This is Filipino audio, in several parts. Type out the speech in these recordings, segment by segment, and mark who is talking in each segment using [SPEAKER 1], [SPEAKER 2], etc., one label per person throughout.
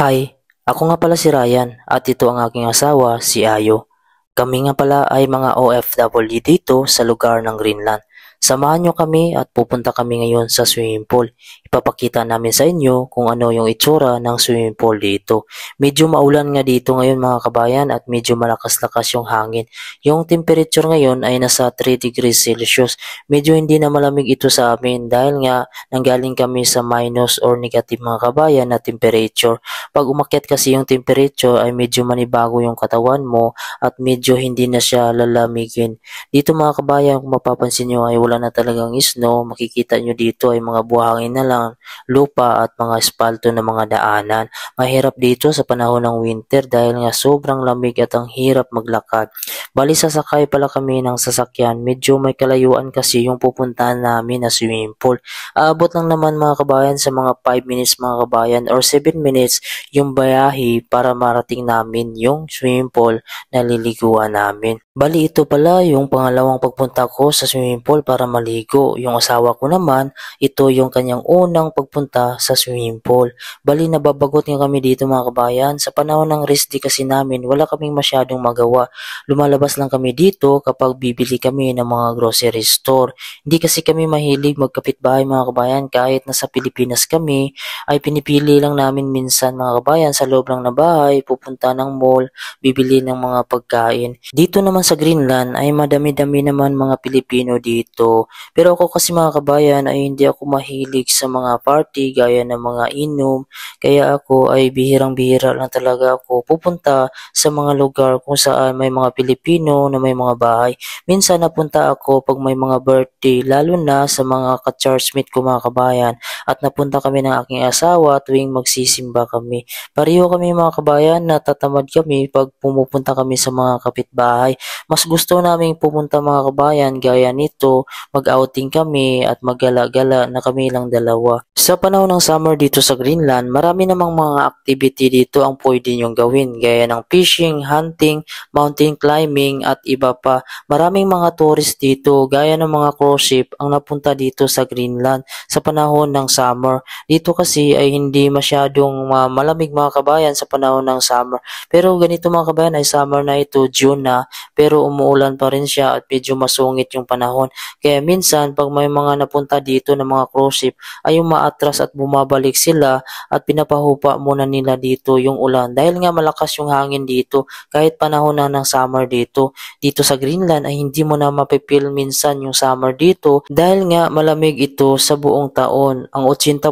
[SPEAKER 1] Hi, ako nga pala si Ryan at ito ang aking asawa, si Ayo. Kami nga pala ay mga OFW dito sa lugar ng Greenland Samahan nyo kami at pupunta kami ngayon sa swimming pool. Ipapakita namin sa inyo kung ano yung itsura ng swimming pool dito. Medyo maulan nga dito ngayon mga kabayan at medyo malakas-lakas yung hangin. Yung temperature ngayon ay nasa 3 degrees Celsius. Medyo hindi na malamig ito sa amin dahil nga nanggaling kami sa minus or negative mga kabayan na temperature. Pag umakyat kasi yung temperature ay medyo manibago yung katawan mo at medyo hindi na siya lalamigin. Dito mga kabayan kung mapapansin nyo ay wala wala na talagang snow, makikita nyo dito ay mga buhangin na lang, lupa at mga espalto ng mga daanan. Mahirap dito sa panahon ng winter dahil nga sobrang lamig at ang hirap maglakad. Bali sasakay pala kami ng sasakyan, medyo may kalayuan kasi yung pupuntahan namin na swimming pool. Aabot lang naman mga kabayan sa mga 5 minutes mga kabayan or 7 minutes yung bayahe para marating namin yung swimming pool na liliguan namin. Bali ito pala yung pangalawang pagpunta ko sa swimming pool para para maligo. Yung asawa ko naman, ito yung kanyang unang pagpunta sa swimming pool. Bali nababagot nga kami dito mga kabayan. Sa panahon ng rest day kasi namin, wala kaming masyadong magawa. Lumalabas lang kami dito kapag bibili kami ng mga grocery store. Hindi kasi kami mahilig magkapitbahay mga kabayan kahit nasa Pilipinas kami ay pinipili lang namin minsan mga kabayan sa loob lang na bahay, pupunta ng mall, bibili ng mga pagkain. Dito naman sa Greenland ay madami-dami naman mga Pilipino dito pero ako kasi mga kabayan ay hindi ako mahilig sa mga party gaya ng mga inom. Kaya ako ay bihirang-bihira lang talaga ako pupunta sa mga lugar kung saan may mga Pilipino na may mga bahay. Minsan napunta ako pag may mga birthday lalo na sa mga ka churchmate ko mga kabayan. At napunta kami ng aking asawa tuwing magsisimba kami. Pariho kami mga kabayan natatamad kami pag pumupunta kami sa mga kapitbahay. Mas gusto naming pumunta mga kabayan gaya nito mag-outing kami at magala gala na kami lang dalawa. Sa panahon ng summer dito sa Greenland, marami namang mga activity dito ang pwede niyong gawin gaya ng fishing, hunting, mountain climbing at iba pa. Maraming mga tourist dito gaya ng mga cruise ship ang napunta dito sa Greenland sa panahon ng summer. Dito kasi ay hindi masyadong malamig mga kabayan sa panahon ng summer. Pero ganito mga kabayan ay summer na ito, June na, pero umuulan pa rin siya at medyo masungit yung panahon. Kaya kaya minsan, pag may mga napunta dito ng mga cruise ship, ay umaatras at bumabalik sila at pinapahupa muna nila dito yung ulan. Dahil nga malakas yung hangin dito, kahit panahon na ng summer dito, dito sa Greenland ay hindi mo na mapipil minsan yung summer dito dahil nga malamig ito sa buong taon. Ang 80%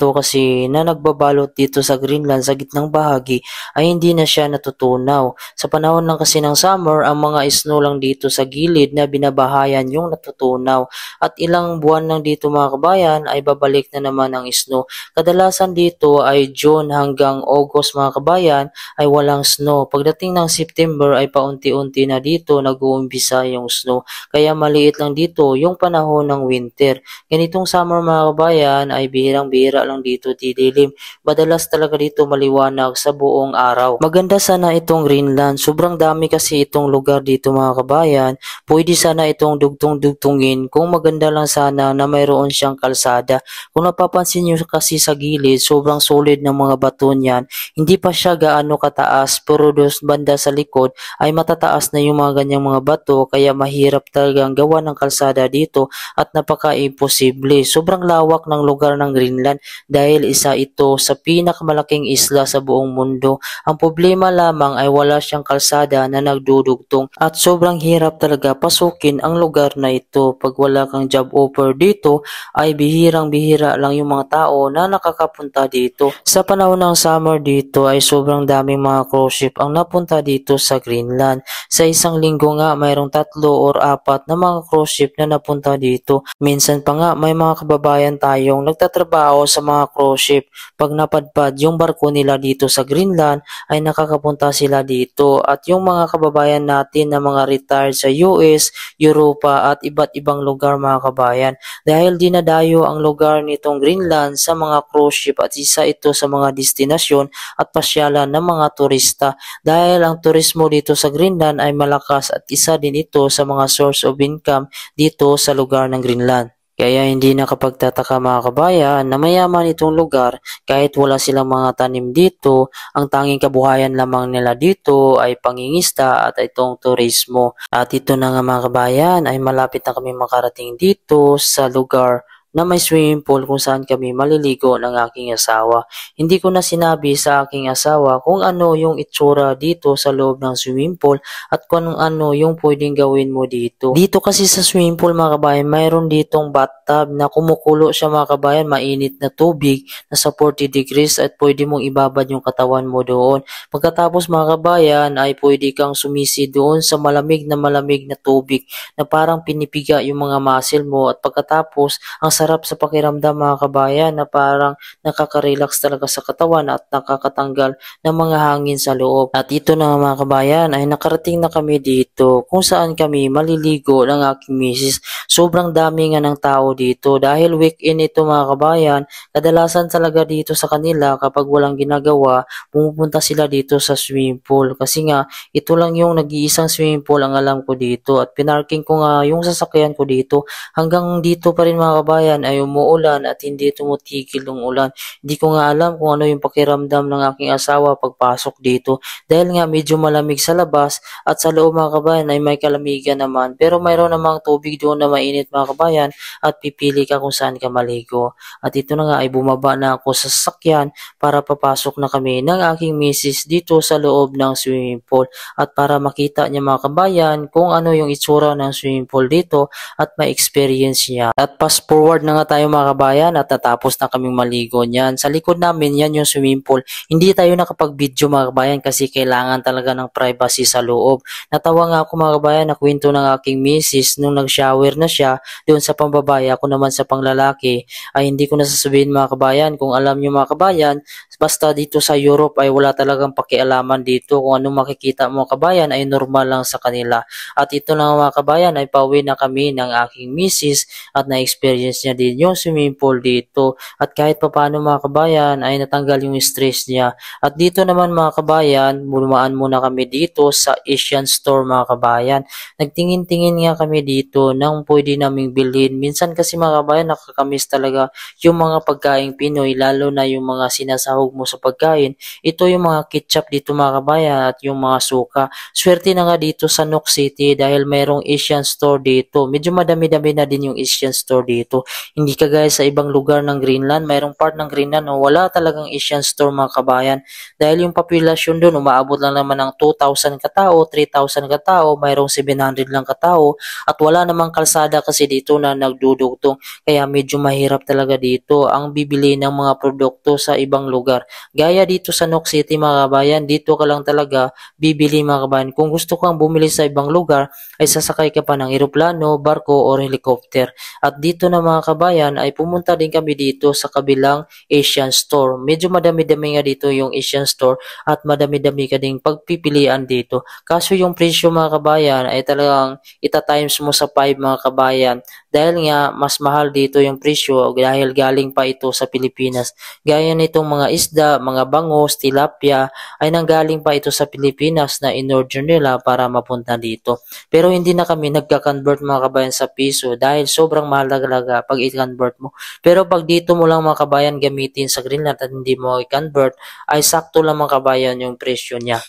[SPEAKER 1] kasi na nagbabalot dito sa Greenland sa gitnang bahagi ay hindi na siya natutunaw. Sa panahon lang kasi ng summer, ang mga snow lang dito sa gilid na binabahayan yung natutunaw Tunaw. At ilang buwan lang dito mga kabayan ay babalik na naman ang snow. Kadalasan dito ay June hanggang August mga kabayan ay walang snow. Pagdating ng September ay paunti-unti na dito nag-uumpisa yung snow. Kaya maliit lang dito yung panahon ng winter. Ganitong summer mga kabayan ay birang-bira lang dito didilim. Madalas talaga dito maliwanag sa buong araw. Maganda sana itong Greenland. Sobrang dami kasi itong lugar dito mga kabayan. Pwede sana itong dugtong-dugtong tanungin kung maganda lang sana na mayroon siyang kalsada. Kung napapansin niyo kasi sa gilid, sobrang solid ng mga bato niyan. Hindi pa siya gaano kataas pero dos banda sa likod ay matataas na yung mga ganyang mga bato kaya mahirap talagang gawa ng kalsada dito at napaka-imposible. Sobrang lawak ng lugar ng Greenland dahil isa ito sa pinakamalaking isla sa buong mundo. Ang problema lamang ay wala siyang kalsada na nagdudugtong at sobrang hirap talaga pasukin ang lugar na ito. Pag wala kang job offer dito, ay bihirang-bihira lang yung mga tao na nakakapunta dito. Sa panahon ng summer dito ay sobrang daming mga cruise ship ang napunta dito sa Greenland. Sa isang linggo nga mayroong tatlo or apat na mga cruise ship na napunta dito. Minsan pa nga may mga kababayan tayong nagtatrabaho sa mga cruise ship. Pag napadpad yung barko nila dito sa Greenland ay nakakapunta sila dito at yung mga kababayan natin na mga retired sa US, Europa at iba't ibang lugar mga kabayan dahil dinadayo ang lugar nitong Greenland sa mga cruise ship at isa ito sa mga destinasyon at pasyalan ng mga turista dahil ang turismo dito sa Greenland ay malakas at isa din ito sa mga source of income dito sa lugar ng Greenland. Kaya hindi nakapagtataka mga kabayan na mayaman itong lugar kahit wala silang mga tanim dito, ang tanging kabuhayan lamang nila dito ay pangingista at itong turismo. At ito na nga mga kabayan ay malapit na kami makarating dito sa lugar na may swimming pool kung saan kami maliligo ng aking asawa. Hindi ko na sinabi sa aking asawa kung ano yung itsura dito sa loob ng swimming pool at kung ano yung pwedeng gawin mo dito. Dito kasi sa swimming pool mga kabayan, mayroon ditong bathtub na kumukulo siya mga kabayan, mainit na tubig na sa 40 degrees at pwede mong ibabad yung katawan mo doon. Pagkatapos mga kabayan ay pwede kang sumisi doon sa malamig na malamig na tubig na parang pinipiga yung mga muscle mo at pagkatapos ang sarap sa pakiramdam mga kabayan na parang nakaka-relax talaga sa katawan at nakakatanggal ng mga hangin sa loob. At ito na mga kabayan ay nakarating na kami dito kung saan kami maliligo ng aking misis. Sobrang dami nga ng tao dito dahil weekend ito mga kabayan. Kadalasan talaga dito sa kanila kapag walang ginagawa pumupunta sila dito sa swimming pool kasi nga ito lang yung nag-iisang swimming pool ang alam ko dito at pinarking ko nga yung sasakyan ko dito hanggang dito pa rin mga kabayan minsan ay umuulan at hindi tumutigil ng ulan. Hindi ko nga alam kung ano yung pakiramdam ng aking asawa pagpasok dito dahil nga medyo malamig sa labas at sa loob mga kabayan ay may kalamigan naman pero mayroon namang tubig doon na mainit mga kabayan at pipili ka kung saan ka maligo. At ito na nga ay bumaba na ako sa sasakyan para papasok na kami ng aking misis dito sa loob ng swimming pool at para makita niya mga kabayan kung ano yung itsura ng swimming pool dito at ma-experience niya. At fast forward nag na nga tayo mga kabayan at natapos na kaming maligo niyan. Sa likod namin yan yung swimming pool. Hindi tayo nakapag-video mga kabayan kasi kailangan talaga ng privacy sa loob. Natawa nga ako mga kabayan na kwento ng aking misis nung nag-shower na siya doon sa pambabae ako naman sa panglalaki ay hindi ko nasasabihin mga kabayan. Kung alam nyo mga kabayan, basta dito sa Europe ay wala talagang pakialaman dito. Kung anong makikita mga kabayan ay normal lang sa kanila. At ito na mga kabayan ay pauwi na kami ng aking misis at na-experience niya din yung swimming pool dito. At kahit papaano mga kabayan ay natanggal yung stress niya. At dito naman mga kabayan, bumaan muna kami dito sa Asian store mga kabayan. Nagtingin-tingin nga kami dito ng pwede naming bilhin. Minsan kasi mga kabayan nakakamiss talaga yung mga pagkain Pinoy lalo na yung mga sinasahog mo sa pagkain. Ito yung mga ketchup dito mga kabayan at yung mga suka. Swerte na nga dito sa Nook City dahil mayroong Asian store dito. Medyo madami-dami na din yung Asian store dito. Hindi kagaya sa ibang lugar ng Greenland, mayroong part ng Greenland na wala talagang Asian store mga kabayan. Dahil yung populasyon doon, umaabot lang naman ng 2,000 katao, 3,000 katao, mayroong 700 lang katao, at wala namang kalsada kasi dito na nagdudugtong. Kaya medyo mahirap talaga dito ang bibili ng mga produkto sa ibang lugar. Gaya dito sa Nook City mga kabayan, dito ka lang talaga bibili mga kabayan. Kung gusto kang bumili sa ibang lugar, ay sasakay ka pa ng eroplano, barko, o helicopter. At dito na mga mga kabayan ay pumunta din kami dito sa kabilang Asian store. Medyo madami-dami nga dito yung Asian store at madami-dami ka ding pagpipilian dito. Kaso yung presyo mga kabayan ay talagang itatimes mo sa 5 mga kabayan dahil nga mas mahal dito yung presyo dahil galing pa ito sa Pilipinas. Gaya nitong mga isda, mga bangos, tilapia ay nanggaling pa ito sa Pilipinas na inorder nila para mapunta dito. Pero hindi na kami nagka-convert mga kabayan sa piso dahil sobrang mahal talaga pag i-convert mo. Pero pag dito mo lang mga kabayan gamitin sa Greenland at hindi mo i-convert, ay sakto lang mga kabayan yung presyo niya.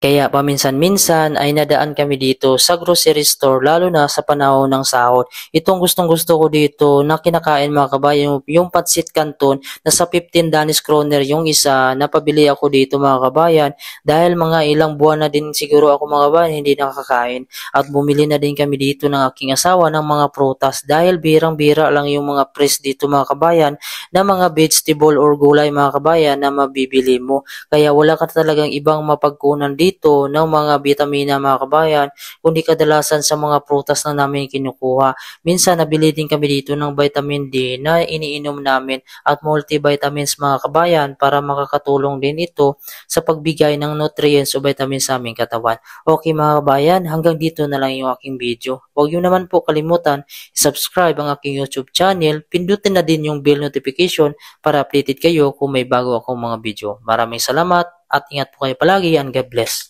[SPEAKER 1] Kaya paminsan-minsan ay nadaan kami dito sa grocery store lalo na sa panahon ng sahod. Itong gustong gusto ko dito na kinakain mga kabayan yung pancit canton na sa 15 Danish kroner yung isa na pabili ako dito mga kabayan dahil mga ilang buwan na din siguro ako mga kabayan hindi nakakain at bumili na din kami dito ng aking asawa ng mga prutas dahil birang-bira lang yung mga press dito mga kabayan na mga vegetable or gulay mga kabayan na mabibili mo. Kaya wala ka talagang ibang mapagkunan dito dito ng mga bitamina mga kabayan, kundi kadalasan sa mga prutas na namin kinukuha. Minsan nabili din kami dito ng vitamin D na iniinom namin at multivitamins mga kabayan para makakatulong din ito sa pagbigay ng nutrients o vitamins sa aming katawan. Okay mga kabayan, hanggang dito na lang yung aking video. Huwag yun naman po kalimutan, subscribe ang aking YouTube channel, pindutin na din yung bell notification para updated kayo kung may bago akong mga video. Maraming salamat! at ingat po kayo palagi and God bless.